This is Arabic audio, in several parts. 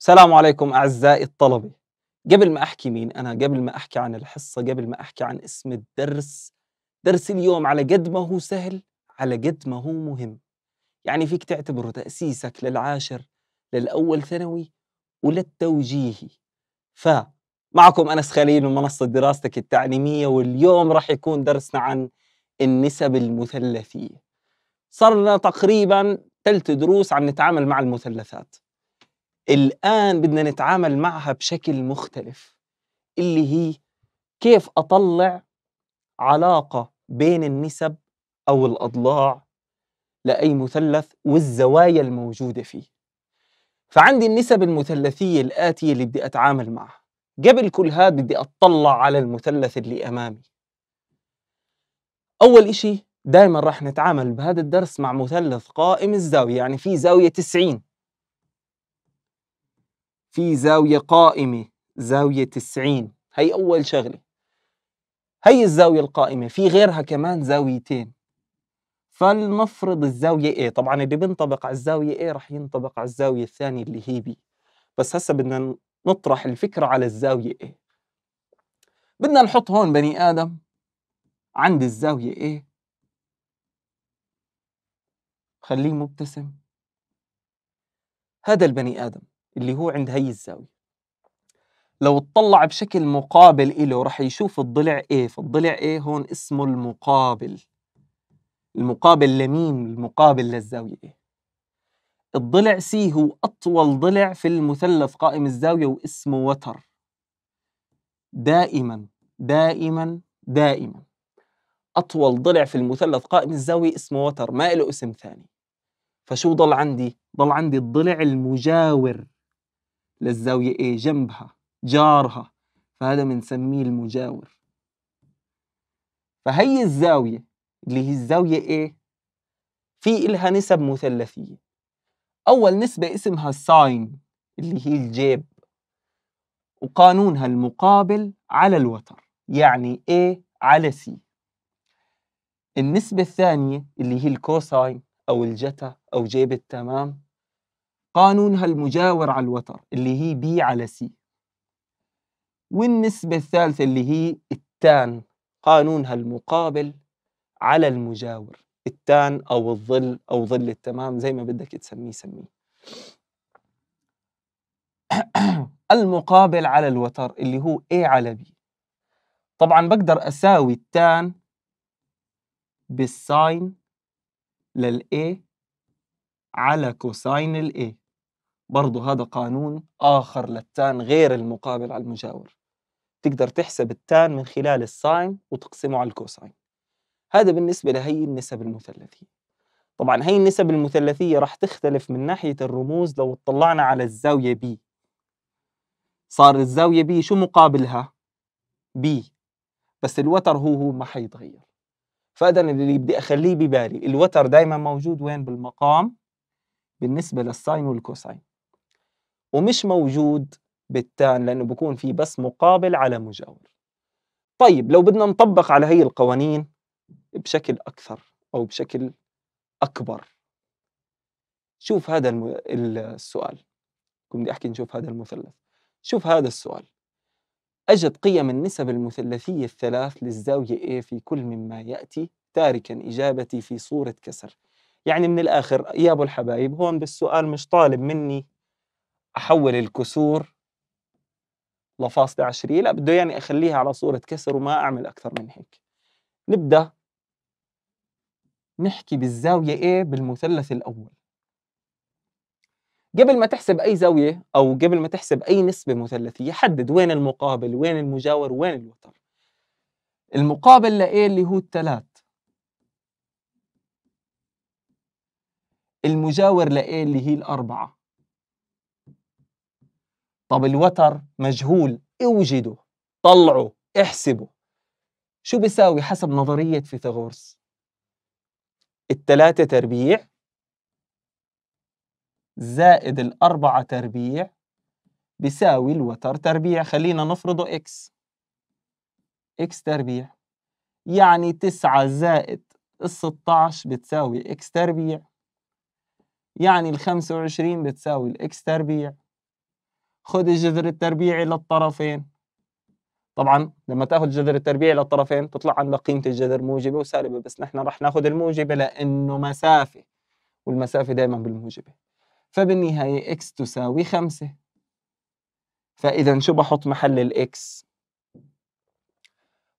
السلام عليكم أعزائي الطلبة قبل ما أحكي مين أنا قبل ما أحكي عن الحصة قبل ما أحكي عن اسم الدرس درس اليوم على قد ما هو سهل على قد ما هو مهم يعني فيك تعتبره تأسيسك للعاشر للأول ثانوي وللتوجيهي ف معكم أنس خليل من منصة دراستك التعليمية واليوم راح يكون درسنا عن النسب المثلثية صرنا تقريبا ثلاث دروس عم نتعامل مع المثلثات الآن بدنا نتعامل معها بشكل مختلف اللي هي كيف أطلع علاقة بين النسب أو الأضلاع لأي مثلث والزوايا الموجودة فيه فعندي النسب المثلثية الآتية اللي بدي أتعامل معها قبل كل هذا بدي أطلع على المثلث اللي أمامي أول إشي دائما راح نتعامل بهذا الدرس مع مثلث قائم الزاوية يعني في زاوية 90 في زاوية قائمة زاوية 90 هي أول شغلة هي الزاوية القائمة في غيرها كمان زاويتين فلنفرض الزاوية A طبعا اللي بينطبق على الزاوية A راح ينطبق على الزاوية الثانية اللي هي B بس هسا بدنا نطرح الفكرة على الزاوية A بدنا نحط هون بني آدم عند الزاوية A خليه مبتسم هذا البني آدم اللي هو عند هي الزاوية لو اطلع بشكل مقابل إله رح يشوف الضلع إيه فالضلع إيه هون اسمه المقابل المقابل لمين المقابل للزاوية إيه الضلع سي هو أطول ضلع في المثلث قائم الزاوية واسمه وتر دائما دائما دائما أطول ضلع في المثلث قائم الزاوية اسمه وتر ما له اسم ثاني فشو ضل عندي؟ ضل عندي الضلع المجاور للزاوية A جنبها جارها فهذا بنسميه المجاور فهي الزاوية اللي هي الزاوية A في إلها نسب مثلثية أول نسبة اسمها ساين اللي هي الجيب وقانونها المقابل على الوتر يعني A على C النسبة الثانية اللي هي الكوساين أو الجتا أو جيب التمام قانونها المجاور على الوتر اللي هي بي على سي والنسبة الثالثة اللي هي التان قانونها المقابل على المجاور التان أو الظل أو ظل التمام زي ما بدك تسميه سميه المقابل على الوتر اللي هو A على B طبعا بقدر أساوي التان بالساين A على كوساين A برضه هذا قانون آخر للتان غير المقابل على المجاور تقدر تحسب التان من خلال الساين وتقسمه على الكوساين هذا بالنسبة لهي النسب المثلثية طبعا هي النسب المثلثية راح تختلف من ناحية الرموز لو اطلعنا على الزاوية B صار الزاوية B شو مقابلها؟ B بس الوتر هو هو ما حيتغير فانا اللي بدي اخليه ببالي الوتر دائما موجود وين بالمقام بالنسبه للساين والكوساين ومش موجود بالتان لانه بكون في بس مقابل على مجاور طيب لو بدنا نطبق على هي القوانين بشكل اكثر او بشكل اكبر شوف هذا السؤال كنت بدي احكي نشوف هذا المثلث شوف هذا السؤال أجد قيم النسب المثلثية الثلاث للزاوية A في كل مما يأتي تاركا إجابتي في صورة كسر يعني من الآخر يا أبو الحبايب هون بالسؤال مش طالب مني أحول الكسور لفاصلة عشرية لا بده يعني أخليها على صورة كسر وما أعمل أكثر من هيك نبدأ نحكي بالزاوية A بالمثلث الأول قبل ما تحسب اي زاويه او قبل ما تحسب اي نسبه مثلثيه حدد وين المقابل وين المجاور وين الوتر المقابل لايه اللي هو الثلاث المجاور لايه اللي هي الاربعه طب الوتر مجهول اوجده طلعه احسبه شو بيساوي حسب نظريه فيثاغورس الثلاثة تربيع زائد الأربعة تربيع بيساوي الوتر تربيع خلينا نفرضه إكس إكس تربيع يعني تسعة زائد الستاش بتساوي إكس تربيع يعني الخمسة وعشرين بتساوي الإكس تربيع خد الجذر التربيعي للطرفين طبعا لما تاخذ جذر التربيع للطرفين تطلع عندك قيمه الجذر موجبه وسالبه بس نحن رح ناخذ الموجبه لانه مسافه والمسافه دائما بالموجبه فبالنهاية x تساوي 5 فإذا شو بحط محل الإكس؟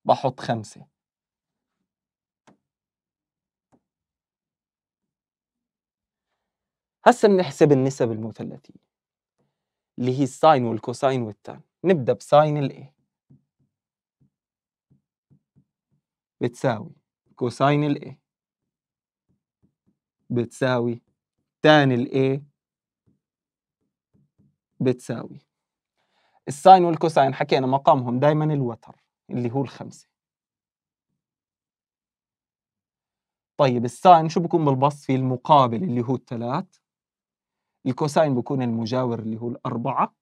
بحط 5 هسا بنحسب النسب المثلثية اللي هي الساين والكوساين والتان نبدأ بساين a بتساوي كوساين a بتساوي تان a بتساوي الساين والكوساين حكينا مقامهم دائما الوتر اللي هو الخمسة طيب الساين شو بكون بالبسط في المقابل اللي هو الثلاث الكوساين بكون المجاور اللي هو الأربعة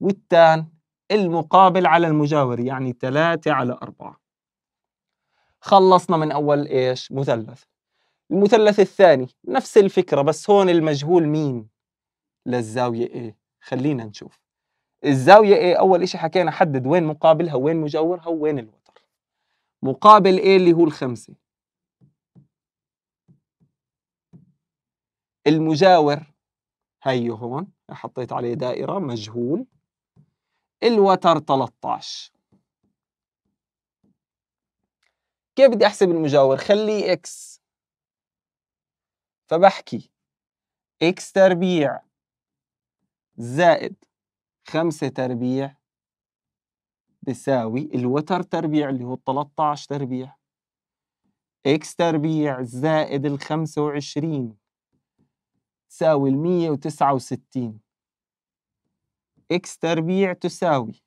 والتان المقابل على المجاور يعني ثلاثة على أربعة خلصنا من أول إيش مثلث المثلث الثاني نفس الفكرة بس هون المجهول مين للزاوية A خلينا نشوف الزاوية ايه اول اشي حكينا حدد وين مقابلها وين مجاورها وين الوتر مقابل ايه اللي هو الخمسة المجاور هيو هون حطيت عليه دائرة مجهول الوتر 13 كيف بدي احسب المجاور خليه اكس فبحكي اكس تربيع زائد خمسة تربيع بساوي الوتر تربيع اللي هو 13 تربيع اكس تربيع زائد ال 25 تساوي ال 169 اكس تربيع تساوي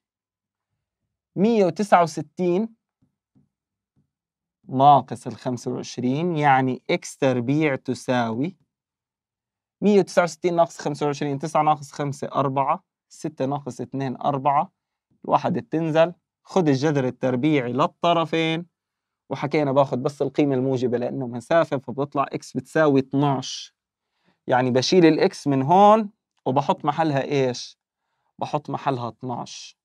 169 ناقص ال 25 يعني اكس تربيع تساوي 169 ناقص 25 9 ناقص 5 4 6 ناقص 2 4 الواحد بتنزل خد الجذر التربيعي للطرفين وحكينا باخد بس القيمة الموجبة لأنه مسافة فبطلع إكس بتساوي 12 يعني بشيل الإكس من هون وبحط محلها إيش؟ بحط محلها 12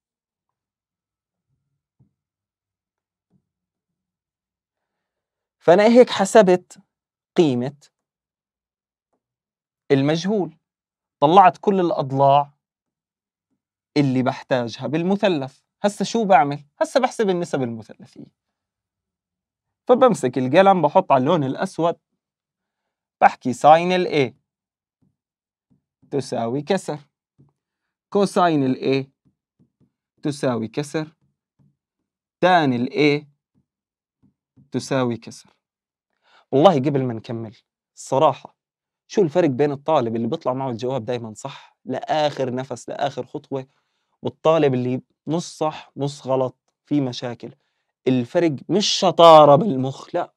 فأنا هيك حسبت قيمة المجهول طلعت كل الأضلاع اللي بحتاجها بالمثلث هسا شو بعمل؟ هسا بحسب النسب المثلثية فبمسك القلم بحط على اللون الأسود بحكي ساين الـ A تساوي كسر كوساين الـ A تساوي كسر تان الـ A تساوي كسر والله قبل ما نكمل الصراحة شو الفرق بين الطالب اللي بيطلع معه الجواب دايما صح لآخر نفس لآخر خطوة والطالب اللي نص صح نص غلط في مشاكل الفرق مش شطارة بالمخ لا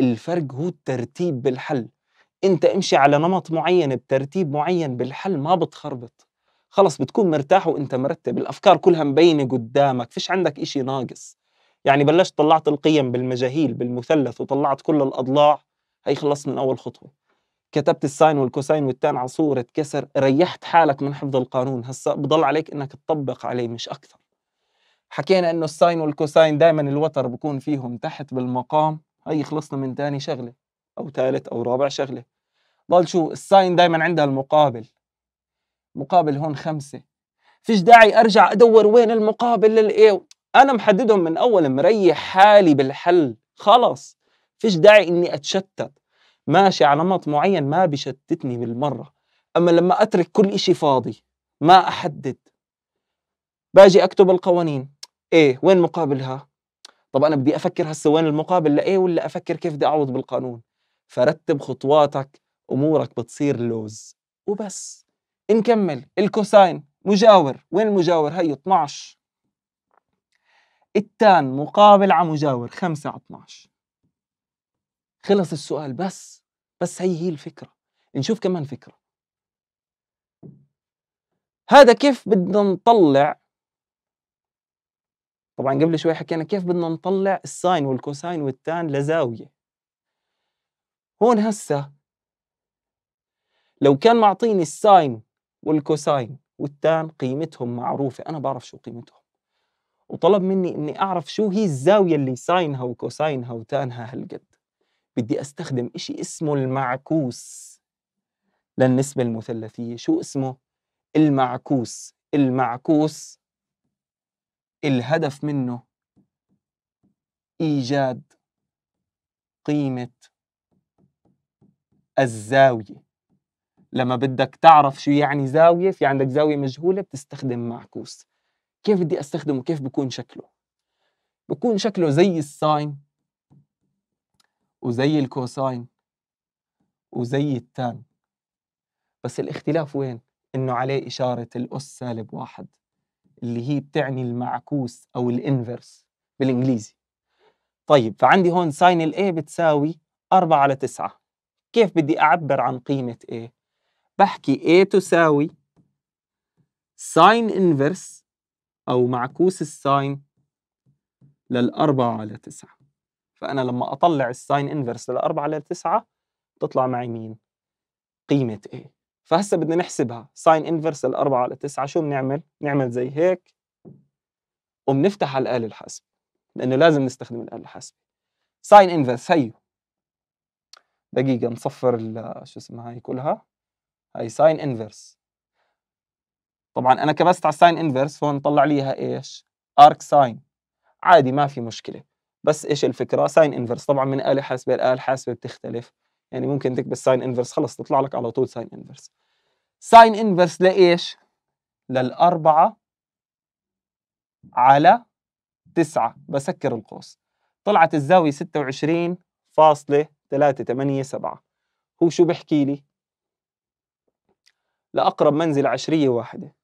الفرق هو الترتيب بالحل انت امشي على نمط معين بترتيب معين بالحل ما بتخربط خلص بتكون مرتاح وانت مرتب الافكار كلها مبينه قدامك فيش عندك إشي ناقص يعني بلشت طلعت القيم بالمجاهيل بالمثلث وطلعت كل الاضلاع هي خلصت من اول خطوه كتبت الساين والكوساين والتان على صورة كسر ريحت حالك من حفظ القانون هسا بضل عليك انك تطبق عليه مش اكثر حكينا انه الساين والكوساين دائما الوتر بكون فيهم تحت بالمقام هي خلصنا من ثاني شغله او ثالث او رابع شغله ضل شو الساين دائما عندها المقابل مقابل هون خمسة فيش داعي ارجع ادور وين المقابل للايه انا محددهم من اول مريح حالي بالحل خلص فيش داعي اني اتشتت ماشي على نمط معين ما بشتتني بالمره اما لما اترك كل إشي فاضي ما احدد باجي اكتب القوانين ايه وين مقابلها طب انا بدي افكر هسه وين المقابل لايه ولا افكر كيف بدي اعوض بالقانون فرتب خطواتك امورك بتصير لوز وبس نكمل الكوساين مجاور وين المجاور هي 12 التان مقابل على مجاور 5 على 12 خلص السؤال بس بس هي هي الفكرة نشوف كمان فكرة هذا كيف بدنا نطلع طبعا قبل شوي حكينا كيف بدنا نطلع الساين والكوساين والتان لزاوية هون هسه لو كان معطيني الساين والكوساين والتان قيمتهم معروفة أنا بعرف شو قيمتهم وطلب مني إني أعرف شو هي الزاوية اللي ساينها وكوساينها وتانها هالقد بدي استخدم إشي اسمه المعكوس للنسبة المثلثية شو اسمه؟ المعكوس المعكوس الهدف منه إيجاد قيمة الزاوية لما بدك تعرف شو يعني زاوية في عندك زاوية مجهولة بتستخدم معكوس كيف بدي استخدمه كيف بكون شكله بكون شكله زي الساين وزي الكوساين وزي التان بس الاختلاف وين؟ إنه عليه إشارة الأس سالب واحد اللي هي بتعني المعكوس أو الإنفرس بالإنجليزي طيب فعندي هون ساين ال بتساوي 4 على 9 كيف بدي أعبر عن قيمة A؟ بحكي A تساوي ساين انفرس أو معكوس الساين للأربعة على تسعة فأنا لما أطلع الساين انفرس 4 ل 9 بتطلع معي مين؟ قيمة A فهسا بدنا نحسبها ساين انفرس 4 ل 9 شو بنعمل؟ بنعمل زي هيك وبنفتح على الآلة الحاسبة لأنه لازم نستخدم الآلة الحاسبة ساين انفرس هيو دقيقة نصفر شو اسمها هي كلها هي ساين انفرس طبعا أنا كبست على الساين انفرس هون طلع لي ايش؟ ارك ساين عادي ما في مشكلة بس ايش الفكره ساين انفرس طبعا من اله حاسبه لاله حاسبه بتختلف يعني ممكن تكبس ساين انفرس خلص تطلع لك على طول ساين انفرس ساين انفرس لايش للأربعة على تسعة بسكر القوس طلعت الزاوية ستة وعشرين فاصلة ثلاثة ثمانية سبعة هو شو بحكي لي لأقرب منزل عشرية واحدة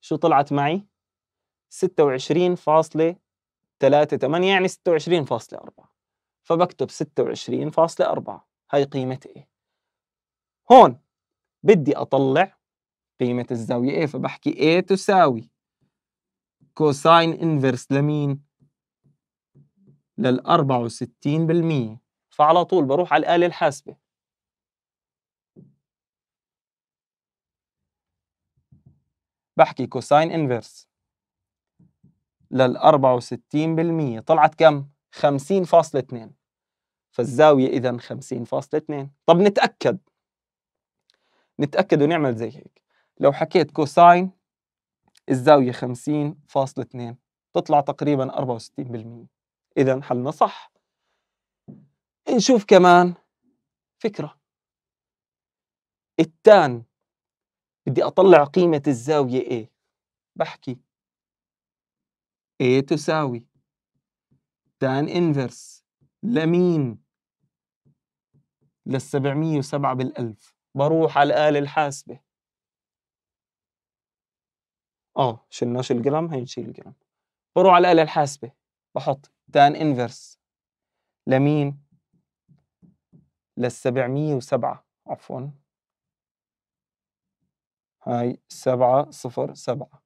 شو طلعت معي ستة وعشرين فاصلة 3 8 يعني 26.4 فبكتب 26.4 هاي قيمة A هون بدي أطلع قيمة الزاوية A فبحكي A تساوي كوساين انفرس لمين؟ لل 64% فعلى طول بروح على الآلة الحاسبة بحكي كوساين انفرس لل 64% طلعت كم؟ 50.2 فالزاوية إذا 50.2 طب نتأكد نتأكد ونعمل زي هيك لو حكيت كوساين الزاوية 50.2 تطلع تقريبا 64% إذا حلنا صح نشوف كمان فكرة التان بدي أطلع قيمة الزاوية إيه بحكي A تساوي تان inverse لمين للسبعمية وسبعة بالألف بروح على الآلة الحاسبة اه شلناش الجرام هي نشيل الجرام بروح على الآلة الحاسبة بحط تان inverse لمين للسبعمية وسبعة عفوا هاي سبعة صفر سبعة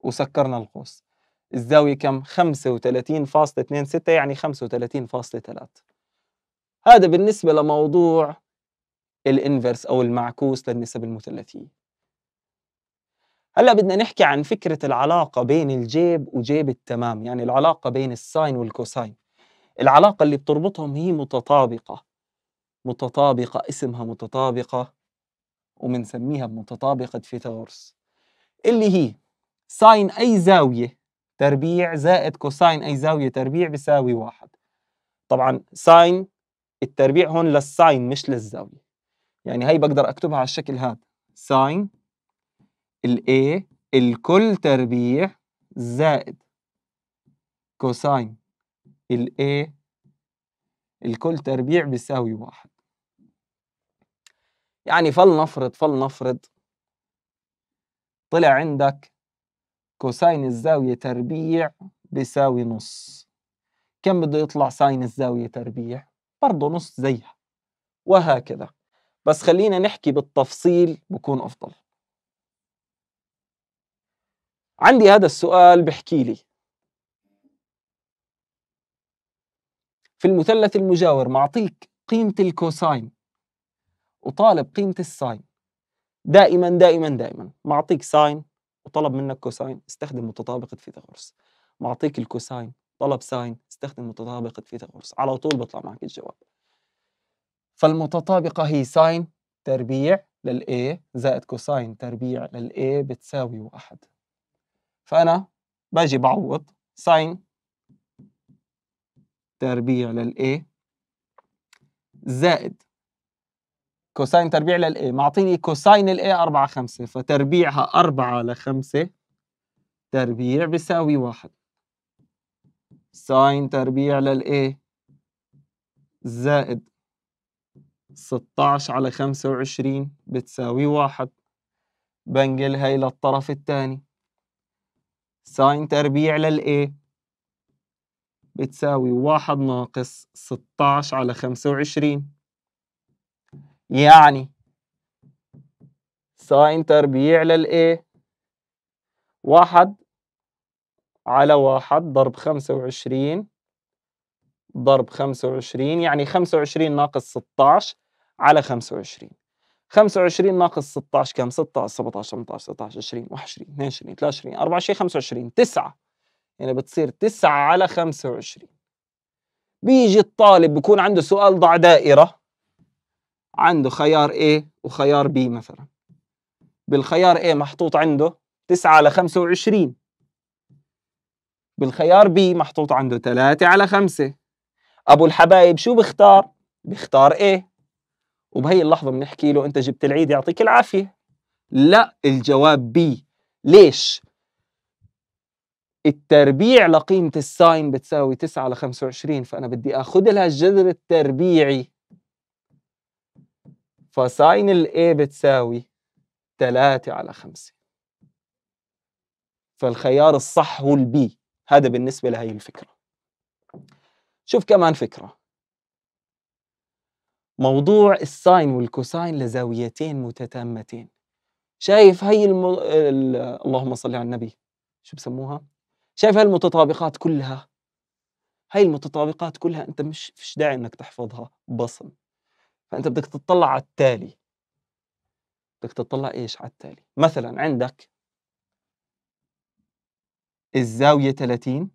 وسكرنا القوس الزاوية كم 35.26 يعني 35.3 هذا بالنسبة لموضوع الانفرس أو المعكوس للنسب المثلثية هلا بدنا نحكي عن فكرة العلاقة بين الجيب وجيب التمام يعني العلاقة بين الساين والكوساين العلاقة اللي بتربطهم هي متطابقة متطابقة اسمها متطابقة ومنسميها بمتطابقة فيثاغورس اللي هي ساين أي زاوية تربيع زائد كوساين أي زاوية تربيع بيساوي واحد طبعا ساين التربيع هون للساين مش للزاوية يعني هي بقدر أكتبها على الشكل هذا ساين الـ A الكل تربيع زائد كوساين الـ A الكل تربيع بيساوي واحد يعني فلنفرض فلنفرض طلع عندك كوساين الزاوية تربيع بيساوي نص كم بده يطلع ساين الزاوية تربيع برضه نص زيها وهكذا بس خلينا نحكي بالتفصيل بكون أفضل عندي هذا السؤال بحكي لي في المثلث المجاور معطيك قيمة الكوساين وطالب قيمة الساين دائما دائما دائما معطيك ساين وطلب منك كوساين استخدم متطابقة فيثاغورس معطيك الكوساين طلب ساين استخدم متطابقة فيثاغورس على طول بيطلع معك الجواب فالمتطابقة هي ساين تربيع للA زائد كوساين تربيع للA بتساوي واحد فأنا باجي بعوض ساين تربيع للA زائد كوساين تربيع للاي معطيني كوساين الاي 4 5 فتربيعها 4 على 5 تربيع بيساوي 1 ساين تربيع للاي زائد 16 على 25 بتساوي 1 بنقل هاي للطرف الثاني ساين تربيع للاي بتساوي 1 ناقص 16 على 25 يعني ساين تربيع للايه واحد على واحد ضرب خمسة وعشرين ضرب خمسة وعشرين يعني خمسة وعشرين ناقص ستاش على خمسة وعشرين خمسة وعشرين ناقص ستاش كم ستة سبعتاش تمنتاش ستاش عشرين واحد عشرين اثنين عشرين ثلاثة عشرين أربعة عشرين خمسة وعشرين تسعة يعني بتصير تسعة على خمسة وعشرين بيجي الطالب بكون عنده سؤال ضع دائرة عنده خيار A وخيار B مثلا بالخيار A محطوط عنده 9 على 25 بالخيار B محطوط عنده 3 على 5 أبو الحبايب شو بختار؟ بختار A وبهي اللحظة بنحكي له أنت جبت العيد يعطيك العافية لا الجواب B ليش؟ التربيع لقيمة الساين بتساوي 9 على 25 فأنا بدي أخذ لها الجذر التربيعي فساين ال A بتساوي 3 على 5 فالخيار الصح هو B هذا بالنسبة لهي الفكرة شوف كمان فكرة موضوع الساين والكوساين لزاويتين متتامتين شايف هي الم... ال... اللهم صل على النبي شو بسموها شايف هاي المتطابقات كلها هاي المتطابقات كلها انت مش فيش داعي انك تحفظها بصم فانت بدك تطلع على التالي بدك تطلع ايش على التالي مثلا عندك الزاوية 30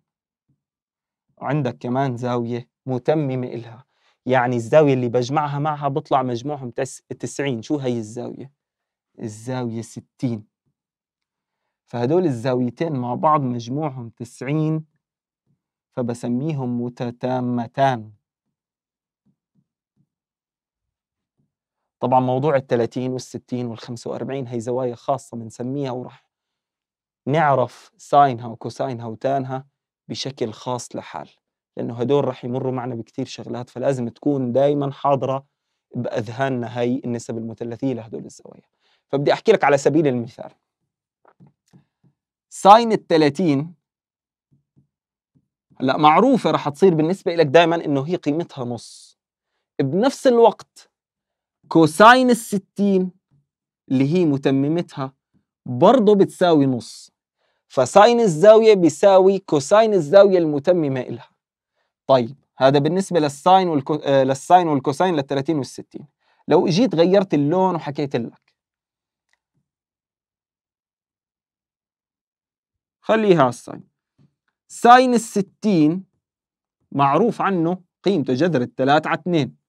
وعندك كمان زاوية متممة إلها يعني الزاوية اللي بجمعها معها بطلع مجموعهم 90 شو هي الزاوية؟ الزاوية 60 فهدول الزاويتين مع بعض مجموعهم 90 فبسميهم متتامتان طبعا موضوع ال 30 وال 60 وال 45 هي زوايا خاصة بنسميها وراح نعرف ساينها وكوساينها وتانها بشكل خاص لحال لأنه هدول راح يمروا معنا بكثير شغلات فلازم تكون دائما حاضرة بأذهاننا هي النسب المثلثية لهدول الزوايا فبدي أحكي لك على سبيل المثال ساين ال 30 هلا معروفة راح تصير بالنسبة لك دائما إنه هي قيمتها نص بنفس الوقت كوساين الستين اللي هي متممتها برضه بتساوي نص فساين الزاوية بيساوي كوساين الزاوية المتممة إلها طيب هذا بالنسبة للساين والكو... آه، للساين والكوساين لل والستين لو اجيت غيرت اللون وحكيت لك خليها الساين ساين الستين معروف عنه قيمته جذر الثلاث على اثنين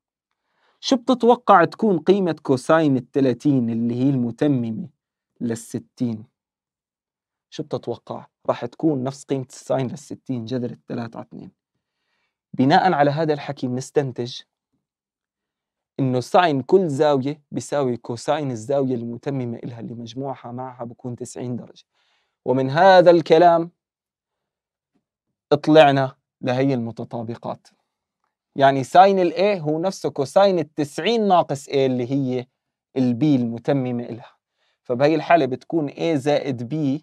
شو بتتوقع تكون قيمة كوساين ال 30 اللي هي المتممة لل 60 شو بتتوقع راح تكون نفس قيمة الساين لل 60 جذر الثلاثة 3 على 2 بناء على هذا الحكي بنستنتج انه ساين كل زاوية بيساوي كوساين الزاوية المتممة إلها اللي مجموعها معها بكون 90 درجة ومن هذا الكلام طلعنا لهي المتطابقات يعني ساين الـ A هو نفسه كوساين التسعين ناقص A اللي هي الـ B المتممة إلها فبهي الحالة بتكون a زائد b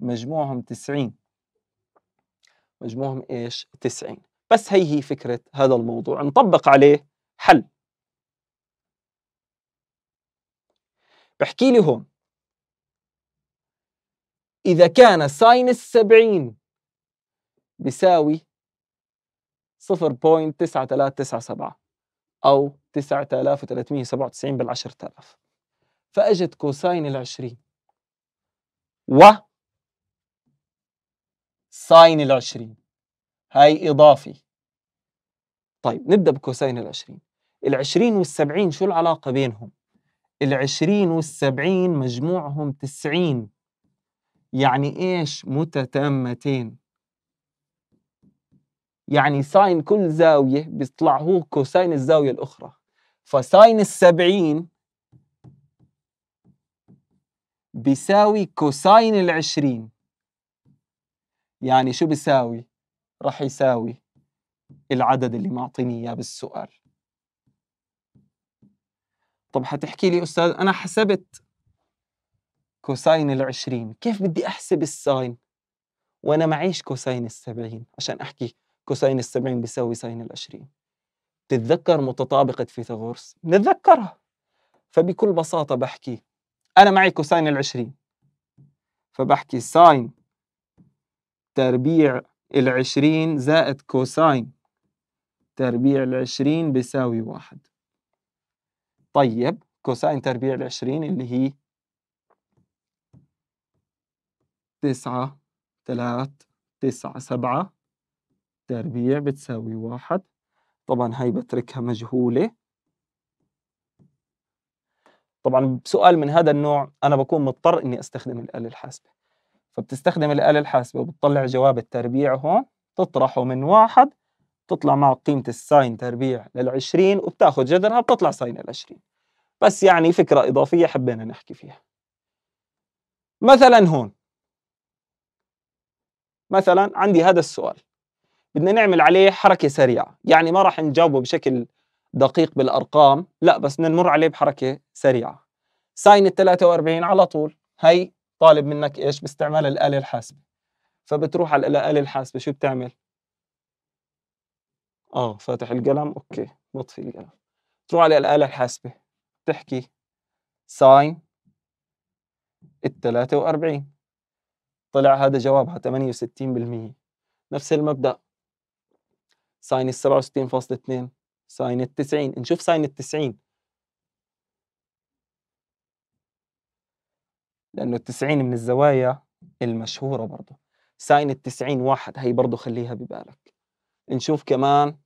مجموعهم 90 مجموعهم ايش 90 بس هي هي فكرة هذا الموضوع نطبق عليه حل بحكي لي هون إذا كان ساين السبعين بيساوي 0.9397 أو 9397 بال 10000 فأجت كوساين العشرين و ساين العشرين هاي إضافي طيب نبدأ بكوساين العشرين العشرين والسبعين شو العلاقة بينهم؟ العشرين والسبعين مجموعهم تسعين يعني إيش متتامتين يعني ساين كل زاوية بيطلع هو كوساين الزاوية الأخرى فساين السبعين بيساوي كوساين العشرين يعني شو بيساوي؟ راح يساوي العدد اللي معطيني إياه بالسؤال طب حتحكي لي أستاذ أنا حسبت كوساين العشرين كيف بدي أحسب الساين؟ وأنا معيش كوساين السبعين عشان أحكي كوساين السبعين بيساوي ساين العشرين تتذكر متطابقة فيثاغورس نتذكرها فبكل بساطة بحكي أنا معي كوساين العشرين فبحكي ساين تربيع العشرين زائد كوساين تربيع العشرين بيساوي واحد طيب كوساين تربيع العشرين اللي هي تسعة ثلاث تسعة سبعة تربيع بتساوي واحد طبعا هاي بتركها مجهولة طبعا بسؤال من هذا النوع أنا بكون مضطر إني أستخدم الآلة الحاسبة فبتستخدم الآلة الحاسبة وبتطلع جواب التربيع هون تطرحه من واحد بتطلع مع قيمة الساين تربيع للعشرين وبتاخذ جذرها بتطلع ساين العشرين بس يعني فكرة إضافية حبينا نحكي فيها مثلا هون مثلا عندي هذا السؤال بدنا نعمل عليه حركه سريعه يعني ما راح نجاوبه بشكل دقيق بالارقام لا بس بدنا نمر عليه بحركه سريعه ساين ال 43 على طول هي طالب منك ايش باستعمال الاله الحاسبه فبتروح على الاله الحاسبه شو بتعمل اه فاتح القلم اوكي بطفي القلم تروح على الاله الحاسبه بتحكي ساين ال 43 طلع هذا جوابها 68% نفس المبدا ساين ال 67.2 ساين ال 90 نشوف ساين ال 90 لأنه ال 90 من الزوايا المشهورة برضه ساين ال 90 واحد هي برضه خليها ببالك نشوف كمان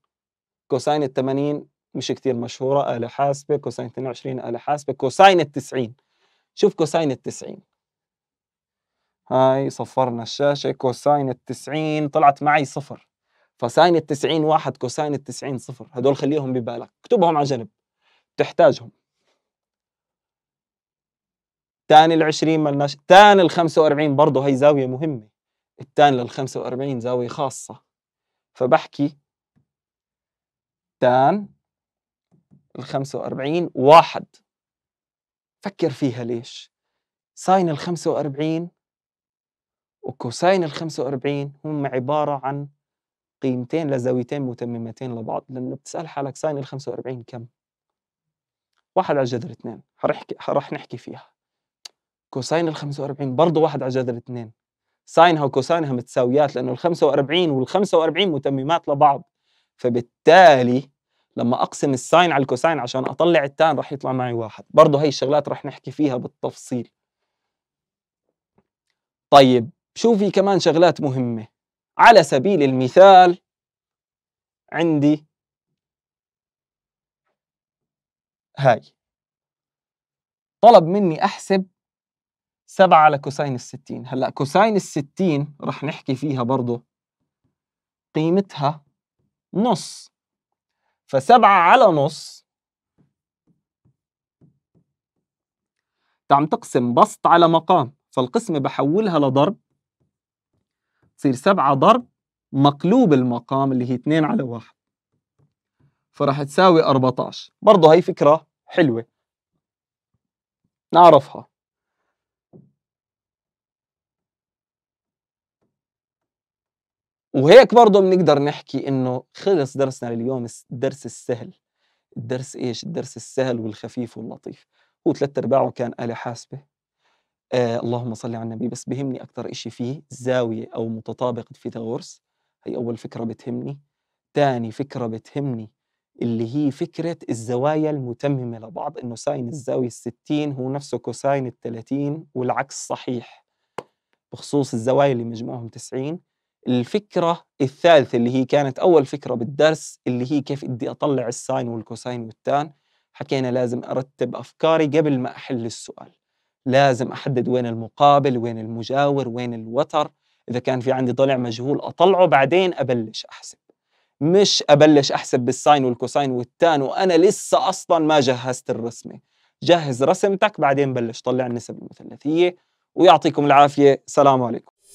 كوساين ال 80 مش كثير مشهورة آلة حاسبة كوساين 22 آلة حاسبة كوساين ال 90 شوف كوساين ال 90 هاي صفرنا الشاشة كوساين ال 90 طلعت معي صفر فساين ال 90 واحد كوساين ال 90 صفر هدول خليهم ببالك اكتبهم على جنب بتحتاجهم تاني ال 20 ملناش تان ال 45 برضه هي زاوية مهمة التان لل 45 زاوية خاصة فبحكي تان ال 45 واحد فكر فيها ليش ساين ال 45 وكوساين ال 45 هم عبارة عن قيمتين لزاويتين متممتين لبعض لانه بتسال حالك ساين ال 45 كم؟ واحد على جذر اثنين رح نحكي فيها كوساين ال 45 برضه واحد على جذر اثنين ساينها وكوساينها متساويات لانه ال 45 وال 45 متممات لبعض فبالتالي لما اقسم الساين على الكوساين عشان اطلع التان رح يطلع معي واحد برضه هي الشغلات رح نحكي فيها بالتفصيل طيب شو في كمان شغلات مهمه على سبيل المثال عندي هاي طلب مني أحسب سبعة على كوساين الستين هلأ كوساين الستين رح نحكي فيها برضو قيمتها نص فسبعة على نص تعم تقسم بسط على مقام فالقسمة بحولها لضرب تصير 7 ضرب مقلوب المقام اللي هي 2 على 1 فراح تساوي 14 برضه هي فكرة حلوة نعرفها وهيك برضه بنقدر نحكي انه خلص درسنا لليوم الدرس السهل الدرس ايش الدرس السهل والخفيف واللطيف هو ثلاث ارباعه كان آلة حاسبة آه اللهم صل على النبي بس بهمني أكثر إشي فيه زاوية أو في تغورس هي أول فكرة بتهمني ثاني فكرة بتهمني اللي هي فكرة الزوايا المتممة لبعض إنه ساين الزاوية الستين هو نفسه كوساين التلاتين والعكس صحيح بخصوص الزوايا اللي مجموعهم تسعين الفكرة الثالثة اللي هي كانت أول فكرة بالدرس اللي هي كيف بدي أطلع الساين والكوساين والتان حكينا لازم أرتب أفكاري قبل ما أحل السؤال لازم احدد وين المقابل وين المجاور وين الوتر اذا كان في عندي ضلع مجهول اطلعه بعدين ابلش احسب مش ابلش احسب بالساين والكوساين والتان وانا لسه اصلا ما جهزت الرسمه جهز رسمتك بعدين بلش طلع النسب المثلثيه ويعطيكم العافيه سلام عليكم